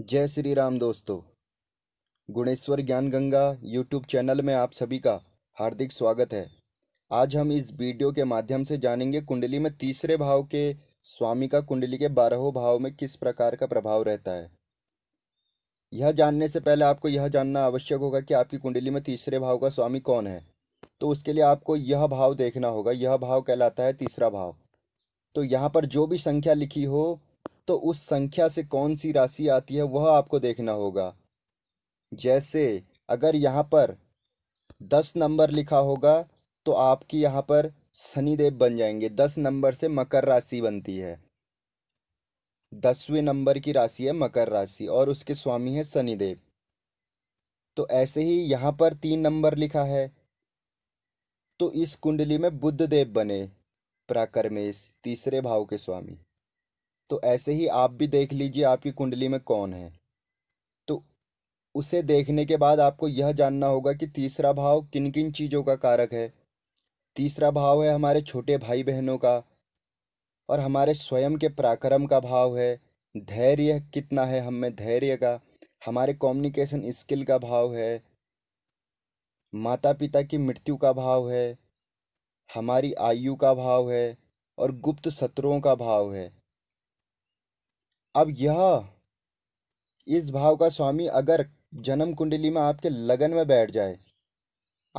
जय श्री राम दोस्तों गुणेश्वर ज्ञान गंगा यूट्यूब चैनल में आप सभी का हार्दिक स्वागत है आज हम इस वीडियो के माध्यम से जानेंगे कुंडली में तीसरे भाव के स्वामी का कुंडली के बारहों भाव में किस प्रकार का प्रभाव रहता है यह जानने से पहले आपको यह जानना आवश्यक होगा कि आपकी कुंडली में तीसरे भाव का स्वामी कौन है तो उसके लिए आपको यह भाव देखना होगा यह भाव कहलाता है तीसरा भाव तो यहाँ पर जो भी संख्या लिखी हो तो उस संख्या से कौन सी राशि आती है वह आपको देखना होगा जैसे अगर यहाँ पर दस नंबर लिखा होगा तो आपकी यहाँ पर शनिदेव बन जाएंगे दस नंबर से मकर राशि बनती है दसवें नंबर की राशि है मकर राशि और उसके स्वामी है शनिदेव तो ऐसे ही यहाँ पर तीन नंबर लिखा है तो इस कुंडली में बुद्ध देव बने पराक्रमेश तीसरे भाव के स्वामी तो ऐसे ही आप भी देख लीजिए आपकी कुंडली में कौन है तो उसे देखने के बाद आपको यह जानना होगा कि तीसरा भाव किन किन चीज़ों का कारक है तीसरा भाव है हमारे छोटे भाई बहनों का और हमारे स्वयं के पराक्रम का भाव है धैर्य कितना है हम में धैर्य का हमारे कम्युनिकेशन स्किल का भाव है माता पिता की मृत्यु का भाव है हमारी आयु का भाव है और गुप्त सत्रों का भाव है अब यह इस भाव का स्वामी अगर जन्म कुंडली में आपके लगन में बैठ जाए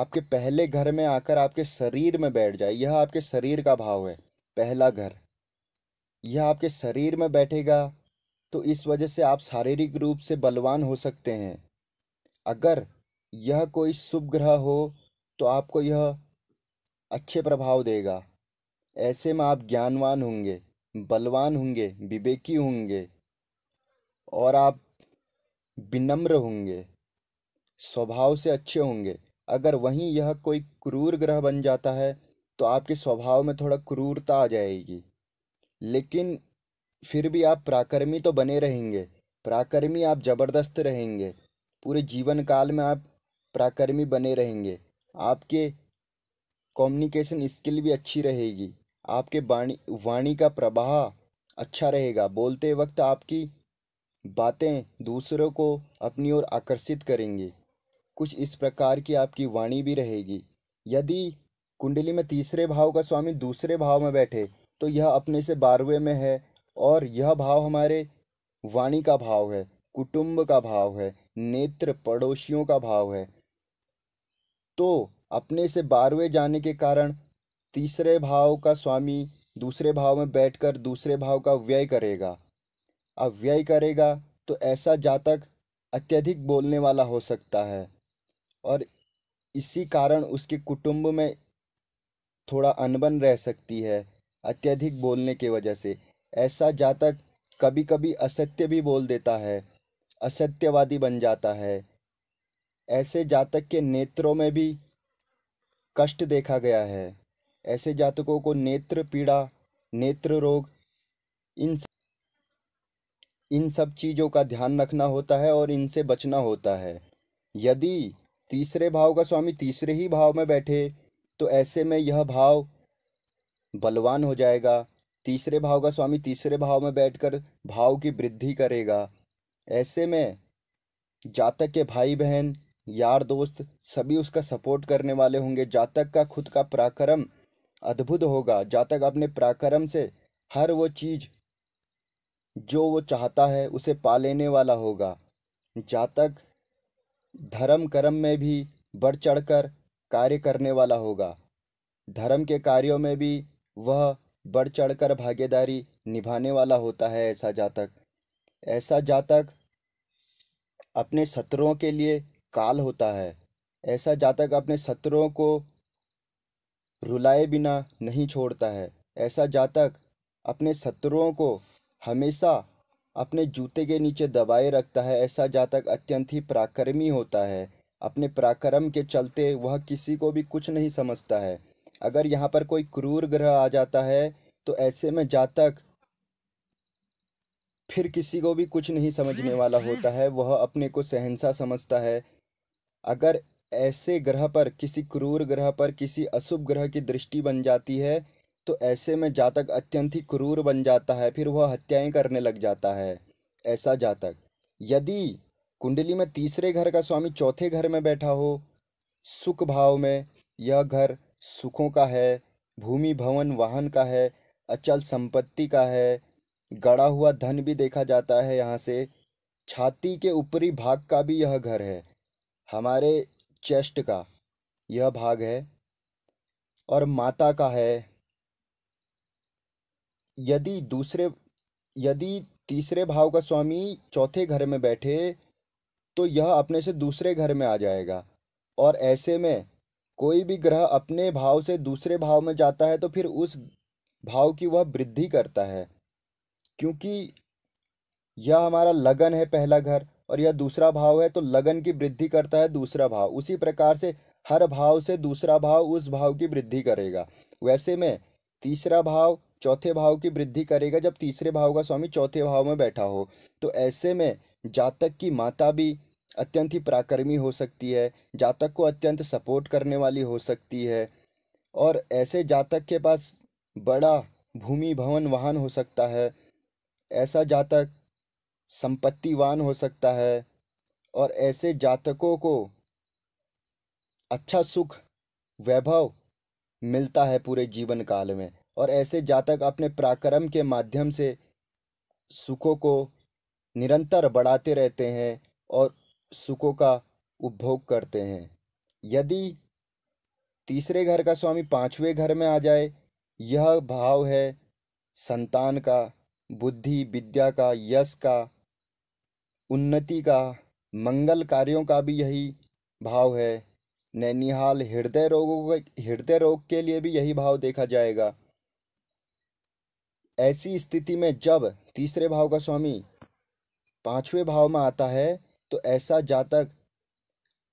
आपके पहले घर में आकर आपके शरीर में बैठ जाए यह आपके शरीर का भाव है पहला घर यह आपके शरीर में बैठेगा तो इस वजह से आप शारीरिक रूप से बलवान हो सकते हैं अगर यह कोई शुभ ग्रह हो तो आपको यह अच्छे प्रभाव देगा ऐसे में आप ज्ञानवान होंगे बलवान होंगे विवेकी होंगे और आप विनम्र होंगे स्वभाव से अच्छे होंगे अगर वहीं यह कोई क्रूर ग्रह बन जाता है तो आपके स्वभाव में थोड़ा क्रूरता आ जाएगी लेकिन फिर भी आप पराक्रमी तो बने रहेंगे पराक्रमी आप ज़बरदस्त रहेंगे पूरे जीवन काल में आप पराक्रमी बने रहेंगे आपके कम्युनिकेशन स्किल भी अच्छी रहेगी आपके वाणी वाणी का प्रवाह अच्छा रहेगा बोलते वक्त आपकी बातें दूसरों को अपनी ओर आकर्षित करेंगी कुछ इस प्रकार की आपकी वाणी भी रहेगी यदि कुंडली में तीसरे भाव का स्वामी दूसरे भाव में बैठे तो यह अपने से बारहवें में है और यह भाव हमारे वाणी का भाव है कुटुंब का भाव है नेत्र पड़ोसियों का भाव है तो अपने से बारहवें जाने के कारण तीसरे भाव का स्वामी दूसरे भाव में बैठकर दूसरे भाव का व्यय करेगा अब व्यय करेगा तो ऐसा जातक अत्यधिक बोलने वाला हो सकता है और इसी कारण उसके कुटुंब में थोड़ा अनबन रह सकती है अत्यधिक बोलने की वजह से ऐसा जातक कभी कभी असत्य भी बोल देता है असत्यवादी बन जाता है ऐसे जातक के नेत्रों में भी कष्ट देखा गया है ऐसे जातकों को नेत्र पीड़ा नेत्र रोग इन इन सब चीज़ों का ध्यान रखना होता है और इनसे बचना होता है यदि तीसरे भाव का स्वामी तीसरे ही भाव में बैठे तो ऐसे में यह भाव बलवान हो जाएगा तीसरे भाव का स्वामी तीसरे भाव में बैठकर भाव की वृद्धि करेगा ऐसे में जातक के भाई बहन यार दोस्त सभी उसका सपोर्ट करने वाले होंगे जातक का खुद का पराक्रम अद्भुत होगा जा तक अपने पराक्रम से हर वो चीज़ जो वो चाहता है उसे पा लेने वाला होगा जातक तक धर्म कर्म में भी बढ़ चढ़कर कार्य करने वाला होगा धर्म के कार्यों में भी वह बढ़ चढ़कर भागीदारी निभाने वाला होता है ऐसा जातक ऐसा जातक अपने शत्रुओं के लिए काल होता है ऐसा जातक अपने शत्रुओं को रुलाए बिना नहीं छोड़ता है ऐसा जातक अपने शत्रुओं को हमेशा अपने जूते के नीचे दबाए रखता है ऐसा जातक अत्यंत ही पराक्रमी होता है अपने पराक्रम के चलते वह किसी को भी कुछ नहीं समझता है अगर यहाँ पर कोई क्रूर ग्रह आ जाता है तो ऐसे में जातक फिर किसी को भी कुछ नहीं समझने वाला होता है वह अपने को सहनसा समझता है अगर ऐसे ग्रह पर किसी क्रूर ग्रह पर किसी अशुभ ग्रह की दृष्टि बन जाती है तो ऐसे में जातक अत्यंत ही क्रूर बन जाता है फिर वह हत्याएं करने लग जाता है ऐसा जातक यदि कुंडली में तीसरे घर का स्वामी चौथे घर में बैठा हो सुख भाव में यह घर सुखों का है भूमि भवन वाहन का है अचल संपत्ति का है गड़ा हुआ धन भी देखा जाता है यहाँ से छाती के ऊपरी भाग का भी यह घर है हमारे चेस्ट का यह भाग है और माता का है यदि दूसरे यदि तीसरे भाव का स्वामी चौथे घर में बैठे तो यह अपने से दूसरे घर में आ जाएगा और ऐसे में कोई भी ग्रह अपने भाव से दूसरे भाव में जाता है तो फिर उस भाव की वह वृद्धि करता है क्योंकि यह हमारा लगन है पहला घर और यह दूसरा भाव है तो लगन की वृद्धि करता है दूसरा भाव उसी प्रकार से हर भाव से दूसरा भाव उस भाव की वृद्धि करेगा वैसे में तीसरा भाव चौथे भाव की वृद्धि करेगा जब तीसरे भाव का स्वामी चौथे भाव में बैठा हो तो ऐसे में जातक की माता भी अत्यंत ही पराक्रमी हो सकती है जातक को अत्यंत सपोर्ट करने वाली हो सकती है और ऐसे जातक के पास बड़ा भूमि भवन वाहन हो सकता है ऐसा जातक संपत्तिवान हो सकता है और ऐसे जातकों को अच्छा सुख वैभव मिलता है पूरे जीवन काल में और ऐसे जातक अपने पराक्रम के माध्यम से सुखों को निरंतर बढ़ाते रहते हैं और सुखों का उपभोग करते हैं यदि तीसरे घर का स्वामी पांचवें घर में आ जाए यह भाव है संतान का बुद्धि विद्या का यश का उन्नति का मंगल कार्यों का भी यही भाव है नैनिहाल हृदय रोगों हृदय रोग के लिए भी यही भाव देखा जाएगा ऐसी स्थिति में जब तीसरे भाव का स्वामी पांचवें भाव में आता है तो ऐसा जातक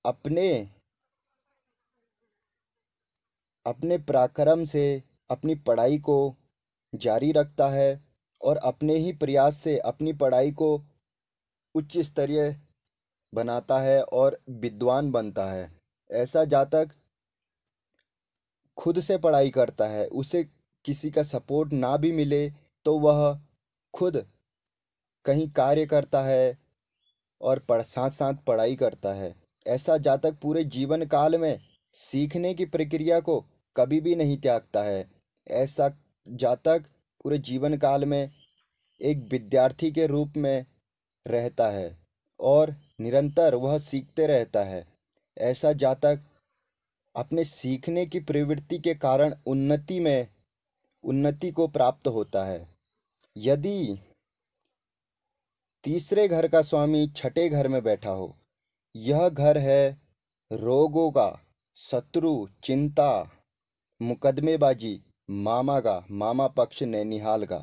अपने अपने पराक्रम से अपनी पढ़ाई को जारी रखता है और अपने ही प्रयास से अपनी पढ़ाई को उच्च स्तरीय बनाता है और विद्वान बनता है ऐसा जातक खुद से पढ़ाई करता है उसे किसी का सपोर्ट ना भी मिले तो वह खुद कहीं कार्य करता है और पढ़ साथ साथ पढ़ाई करता है ऐसा जातक पूरे जीवन काल में सीखने की प्रक्रिया को कभी भी नहीं त्यागता है ऐसा जातक पूरे जीवन काल में एक विद्यार्थी के रूप में रहता है और निरंतर वह सीखते रहता है ऐसा जातक अपने सीखने की प्रवृत्ति के कारण उन्नति में उन्नति को प्राप्त होता है यदि तीसरे घर का स्वामी छठे घर में बैठा हो यह घर है रोगों का शत्रु चिंता मुकदमेबाजी मामा का मामा पक्ष नैनिहाल का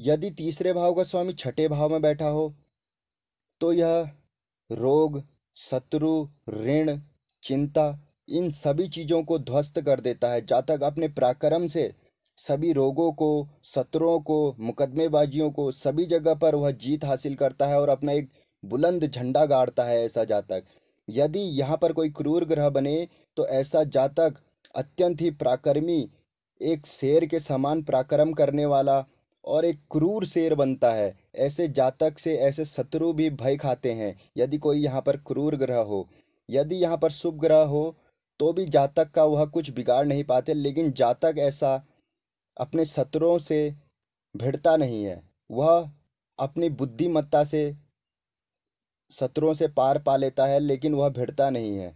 यदि तीसरे भाव का स्वामी छठे भाव में बैठा हो तो यह रोग शत्रु ऋण चिंता इन सभी चीज़ों को ध्वस्त कर देता है जातक अपने पराक्रम से सभी रोगों को शत्रुओं को मुकदमेबाजियों को सभी जगह पर वह जीत हासिल करता है और अपना एक बुलंद झंडा गाड़ता है ऐसा जातक यदि यहाँ पर कोई क्रूर ग्रह बने तो ऐसा जातक अत्यंत ही पराक्रमी एक शेर के समान पराक्रम करने वाला और एक क्रूर शेर बनता है ऐसे जातक से ऐसे शत्रु भी भय खाते हैं यदि कोई यहाँ पर क्रूर ग्रह हो यदि यहाँ पर शुभ ग्रह हो तो भी जातक का वह कुछ बिगाड़ नहीं पाते लेकिन जातक ऐसा अपने शत्रुओं से भिड़ता नहीं है वह अपनी बुद्धिमत्ता से शत्रुओं से पार पा लेता है लेकिन वह भिड़ता नहीं है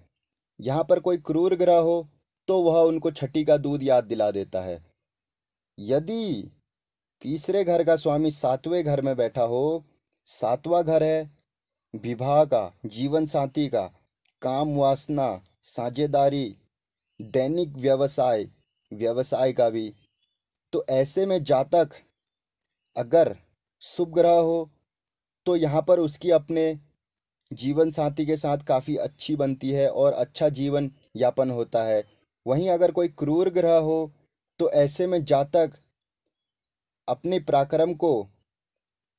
यहाँ पर कोई क्रूर ग्रह हो तो वह उनको छठी का दूध याद दिला देता है यदि तीसरे घर का स्वामी सातवें घर में बैठा हो सातवां घर है विवाह का जीवन साथी का काम वासना साझेदारी दैनिक व्यवसाय व्यवसाय का भी तो ऐसे में जातक अगर शुभ ग्रह हो तो यहाँ पर उसकी अपने जीवन साथी के साथ काफ़ी अच्छी बनती है और अच्छा जीवन यापन होता है वहीं अगर कोई क्रूर ग्रह हो तो ऐसे में जातक अपने पराक्रम को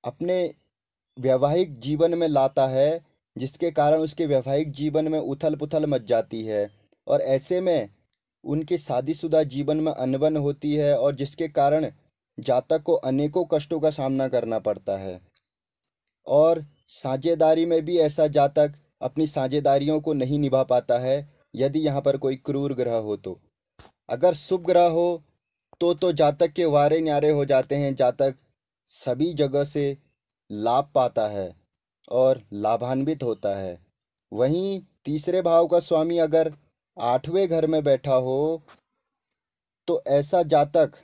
अपने वैवाहिक जीवन में लाता है जिसके कारण उसके वैवाहिक जीवन में उथल पुथल मच जाती है और ऐसे में उनके शादीशुदा जीवन में अनबन होती है और जिसके कारण जातक को अनेकों कष्टों का सामना करना पड़ता है और साझेदारी में भी ऐसा जातक अपनी साझेदारियों को नहीं निभा पाता है यदि यहाँ पर कोई क्रूर ग्रह हो तो अगर शुभ ग्रह हो तो तो जातक के वारे न्यारे हो जाते हैं जातक सभी जगह से लाभ पाता है और लाभान्वित होता है वहीं तीसरे भाव का स्वामी अगर आठवें घर में बैठा हो तो ऐसा जातक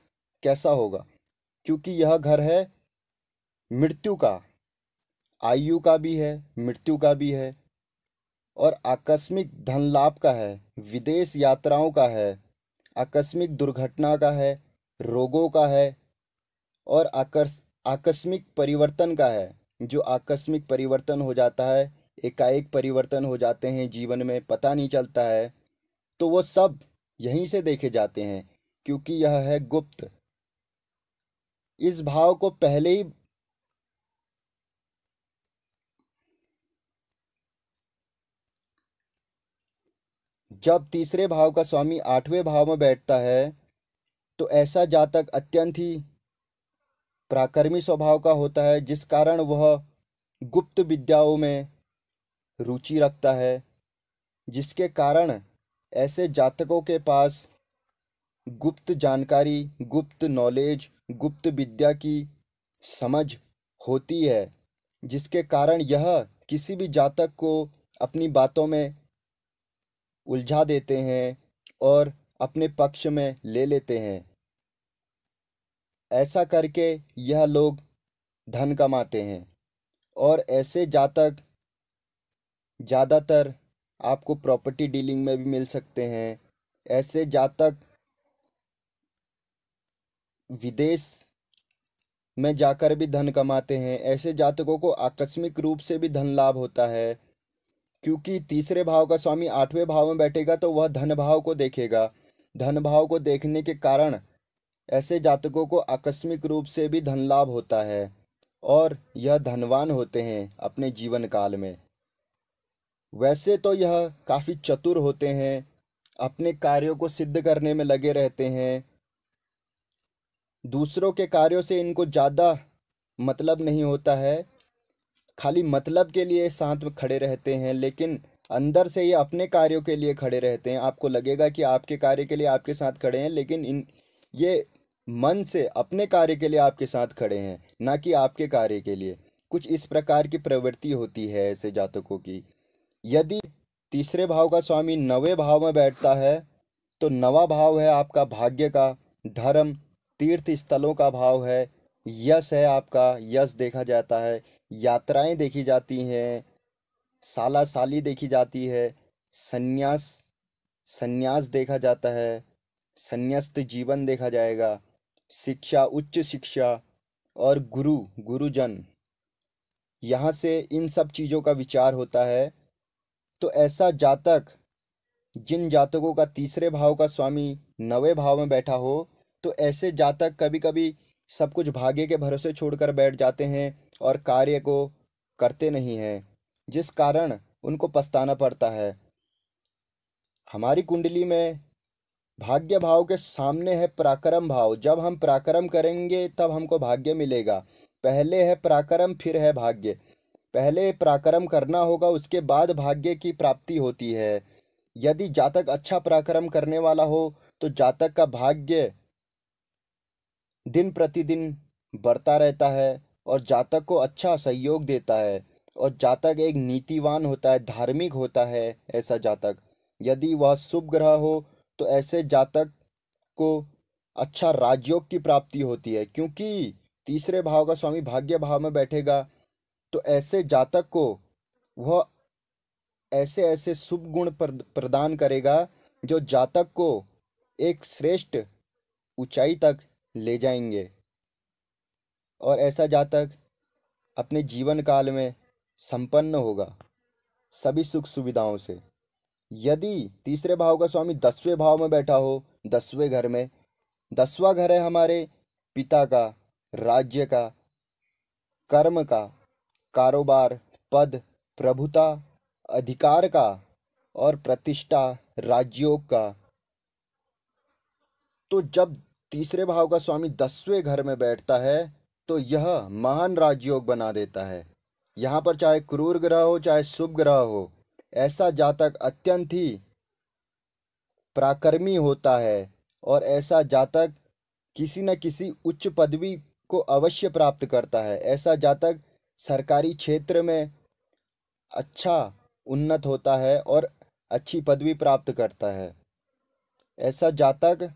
कैसा होगा क्योंकि यह घर है मृत्यु का आयु का भी है मृत्यु का भी है और आकस्मिक धन लाभ का है विदेश यात्राओं का है आकस्मिक दुर्घटना का है रोगों का है और आकर्ष आकस्मिक परिवर्तन का है जो आकस्मिक परिवर्तन हो जाता है एकाएक परिवर्तन हो जाते हैं जीवन में पता नहीं चलता है तो वो सब यहीं से देखे जाते हैं क्योंकि यह है गुप्त इस भाव को पहले ही जब तीसरे भाव का स्वामी आठवें भाव में बैठता है तो ऐसा जातक अत्यंत ही प्राकर्मी स्वभाव का होता है जिस कारण वह गुप्त विद्याओं में रुचि रखता है जिसके कारण ऐसे जातकों के पास गुप्त जानकारी गुप्त नॉलेज गुप्त विद्या की समझ होती है जिसके कारण यह किसी भी जातक को अपनी बातों में उलझा देते हैं और अपने पक्ष में ले लेते हैं ऐसा करके यह लोग धन कमाते हैं और ऐसे जातक ज़्यादातर आपको प्रॉपर्टी डीलिंग में भी मिल सकते हैं ऐसे जातक विदेश में जाकर भी धन कमाते हैं ऐसे जातकों को आकस्मिक रूप से भी धन लाभ होता है क्योंकि तीसरे भाव का स्वामी आठवें भाव में बैठेगा तो वह धन भाव को देखेगा धन भाव को देखने के कारण ऐसे जातकों को आकस्मिक रूप से भी धन लाभ होता है और यह धनवान होते हैं अपने जीवन काल में वैसे तो यह काफ़ी चतुर होते हैं अपने कार्यों को सिद्ध करने में लगे रहते हैं दूसरों के कार्यों से इनको ज़्यादा मतलब नहीं होता है खाली मतलब के लिए साथ में खड़े रहते हैं लेकिन अंदर से ये अपने कार्यों के लिए खड़े रहते हैं आपको लगेगा कि आपके कार्य के लिए आपके साथ खड़े हैं लेकिन इन ये मन से अपने कार्य के लिए आपके साथ खड़े हैं ना कि आपके कार्य के लिए कुछ इस प्रकार की प्रवृत्ति होती है ऐसे जातकों की यदि तीसरे भाव का स्वामी नवे भाव में बैठता है तो नवा भाव है आपका भाग्य का धर्म तीर्थ स्थलों का भाव है यश है आपका यश देखा जाता है यात्राएं देखी जाती हैं साला साली देखी जाती है सन्यास सन्यास देखा जाता है संन्यास्त जीवन देखा जाएगा शिक्षा उच्च शिक्षा और गुरु गुरुजन यहाँ से इन सब चीज़ों का विचार होता है तो ऐसा जातक जिन जातकों का तीसरे भाव का स्वामी नवे भाव में बैठा हो तो ऐसे जातक कभी कभी सब कुछ भाग्य के भरोसे छोड़कर बैठ जाते हैं और कार्य को करते नहीं हैं जिस कारण उनको पछताना पड़ता है हमारी कुंडली में भाग्य भाव के सामने है पराक्रम भाव जब हम पराक्रम करेंगे तब हमको भाग्य मिलेगा पहले है पराक्रम फिर है भाग्य पहले पराक्रम करना होगा उसके बाद भाग्य की प्राप्ति होती है यदि जातक अच्छा पराक्रम करने वाला हो तो जातक का भाग्य दिन प्रतिदिन बढ़ता रहता है और जातक को अच्छा सहयोग देता है और जातक एक नीतिवान होता है धार्मिक होता है ऐसा जातक यदि वह शुभ ग्रह हो तो ऐसे जातक को अच्छा राजयोग की प्राप्ति होती है क्योंकि तीसरे भाव का स्वामी भाग्य भाव में बैठेगा तो ऐसे जातक को वह ऐसे ऐसे शुभ गुण प्रदान करेगा जो जातक को एक श्रेष्ठ ऊंचाई तक ले जाएंगे और ऐसा जातक अपने जीवन काल में संपन्न होगा सभी सुख सुविधाओं से यदि तीसरे भाव का स्वामी दसवें भाव में बैठा हो दसवें घर में दसवा घर है हमारे पिता का राज्य का कर्म का कारोबार पद प्रभुता अधिकार का और प्रतिष्ठा राज्योग का तो जब तीसरे भाव का स्वामी दसवें घर में बैठता है तो यह महान राजयोग बना देता है यहाँ पर चाहे क्रूर ग्रह हो चाहे शुभ ग्रह हो ऐसा जातक अत्यंत ही पराक्रमी होता है और ऐसा जातक किसी न किसी उच्च पदवी को अवश्य प्राप्त करता है ऐसा जातक सरकारी क्षेत्र में अच्छा उन्नत होता है और अच्छी पदवी प्राप्त करता है ऐसा जातक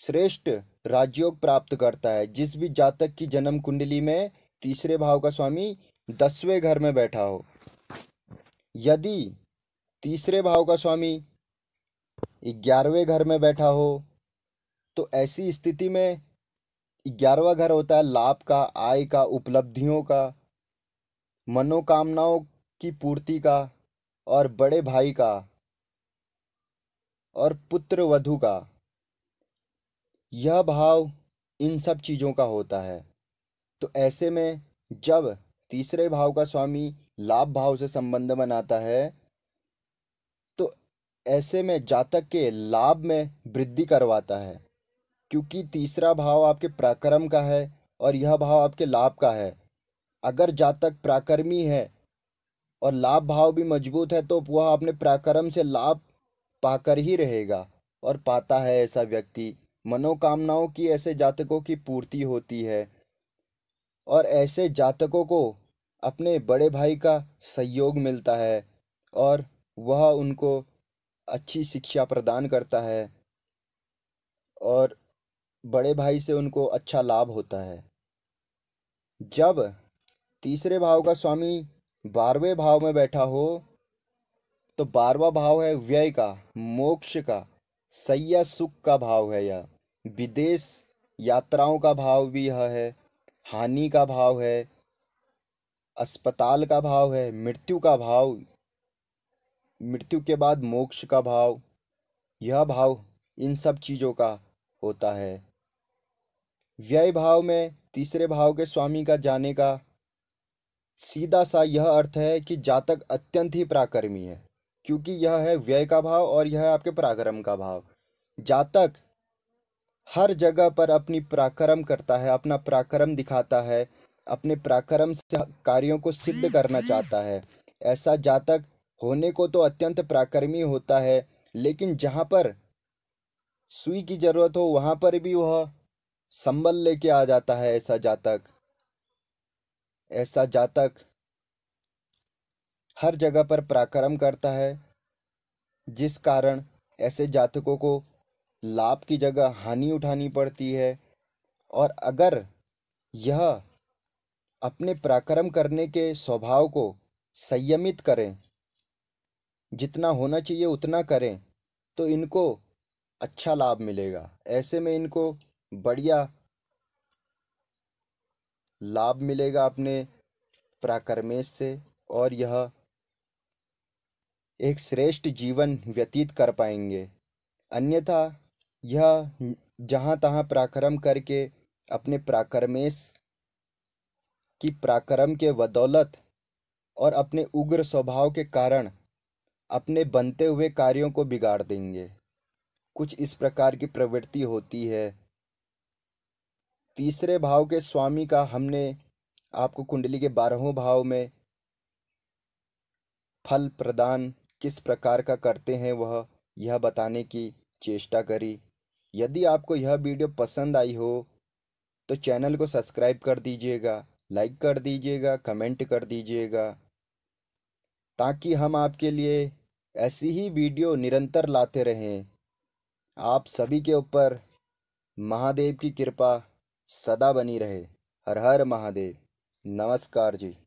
श्रेष्ठ राजयोग प्राप्त करता है जिस भी जातक की जन्म कुंडली में तीसरे भाव का स्वामी दसवें घर में बैठा हो यदि तीसरे भाव का स्वामी ग्यारहवें घर में बैठा हो तो ऐसी स्थिति में ग्यारहवा घर होता है लाभ का आय का उपलब्धियों का मनोकामनाओं की पूर्ति का और बड़े भाई का और पुत्र वधु का यह भाव इन सब चीज़ों का होता है तो ऐसे में जब तीसरे भाव का स्वामी लाभ भाव से संबंध बनाता है तो ऐसे में जातक के लाभ में वृद्धि करवाता है क्योंकि तीसरा भाव आपके पराक्रम का है और यह भाव आपके लाभ का है अगर जातक पराक्रमी है और लाभ भाव भी मजबूत है तो वह अपने पराक्रम से लाभ पाकर ही रहेगा और पाता है ऐसा व्यक्ति मनोकामनाओं की ऐसे जातकों की पूर्ति होती है और ऐसे जातकों को अपने बड़े भाई का सहयोग मिलता है और वह उनको अच्छी शिक्षा प्रदान करता है और बड़े भाई से उनको अच्छा लाभ होता है जब तीसरे भाव का स्वामी बारहवें भाव में बैठा हो तो बारवा भाव है व्यय का मोक्ष का सैया सुख का भाव है यह विदेश यात्राओं का भाव भी यह है हानि का भाव है अस्पताल का भाव है मृत्यु का भाव मृत्यु के बाद मोक्ष का भाव यह भाव इन सब चीज़ों का होता है व्यय भाव में तीसरे भाव के स्वामी का जाने का सीधा सा यह अर्थ है कि जातक अत्यंत ही पराक्रमी है क्योंकि यह है व्यय का भाव और यह है आपके पराक्रम का भाव जातक हर जगह पर अपनी पराक्रम करता है अपना पराक्रम दिखाता है अपने पराक्रम से कार्यों को सिद्ध करना चाहता है ऐसा जातक होने को तो अत्यंत पराक्रमी होता है लेकिन जहाँ पर सुई की जरूरत हो वहाँ पर भी वह संबल लेके आ जाता है ऐसा जातक ऐसा जातक हर जगह पर पराक्रम करता है जिस कारण ऐसे जातकों को लाभ की जगह हानि उठानी पड़ती है और अगर यह अपने पराक्रम करने के स्वभाव को संयमित करें जितना होना चाहिए उतना करें तो इनको अच्छा लाभ मिलेगा ऐसे में इनको बढ़िया लाभ मिलेगा अपने पराक्रमेश से और यह एक श्रेष्ठ जीवन व्यतीत कर पाएंगे अन्यथा यह जहाँ तहाँ पराक्रम करके अपने पराक्रमेश की पराक्रम के बदौलत और अपने उग्र स्वभाव के कारण अपने बनते हुए कार्यों को बिगाड़ देंगे कुछ इस प्रकार की प्रवृत्ति होती है तीसरे भाव के स्वामी का हमने आपको कुंडली के बारहों भाव में फल प्रदान किस प्रकार का करते हैं वह यह बताने की चेष्टा करी यदि आपको यह वीडियो पसंद आई हो तो चैनल को सब्सक्राइब कर दीजिएगा लाइक कर दीजिएगा कमेंट कर दीजिएगा ताकि हम आपके लिए ऐसी ही वीडियो निरंतर लाते रहें आप सभी के ऊपर महादेव की कृपा सदा बनी रहे हर हर महादेव नमस्कार जी